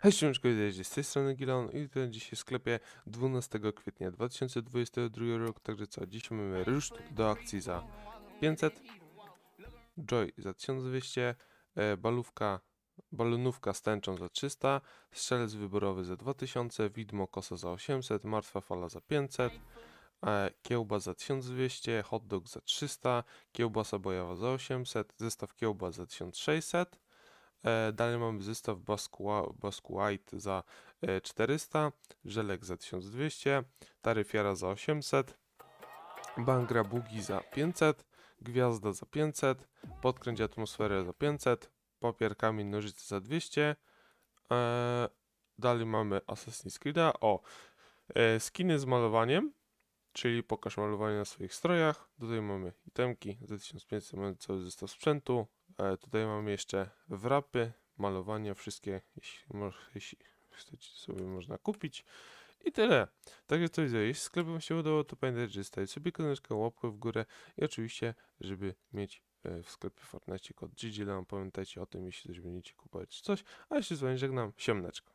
Hej, ciężko wiedzieć, z tej strony Gilon i to dzisiaj w sklepie 12 kwietnia 2022 roku, także co, dziś mamy rusz do akcji za 500, Joy za 1200, e, balówka, balonówka z tęczą za 300, strzelec wyborowy za 2000, widmo kosa za 800, martwa fala za 500, e, kiełba za 1200, hot dog za 300, kiełbasa bojowa za 800, zestaw kiełba za 1600, E, dalej mamy zestaw Bosk White za 400, e, żelek za 1200, taryfiara za 800, bangra bugi za 500, gwiazda za 500, podkręć atmosferę za 500, papier, kamień, nożyce za 200. E, dalej mamy Assassin's Creed'a. O, skiny z malowaniem, czyli pokaż malowanie na swoich strojach. Tutaj mamy itemki za 1500, mamy cały zestaw sprzętu, E, tutaj mamy jeszcze wrapy, malowania, wszystkie, jeśli, jeśli chcecie sobie można kupić. I tyle. Także to widzę, Jeśli sklep Wam się udało, to pamiętajcie, że stawić sobie koniecznie łapkę w górę i oczywiście, żeby mieć e, w sklepie Fortnite kod GGLAM, pamiętajcie o tym, jeśli coś będziecie kupować coś. A jeśli z Wami żegnam, siemneczko.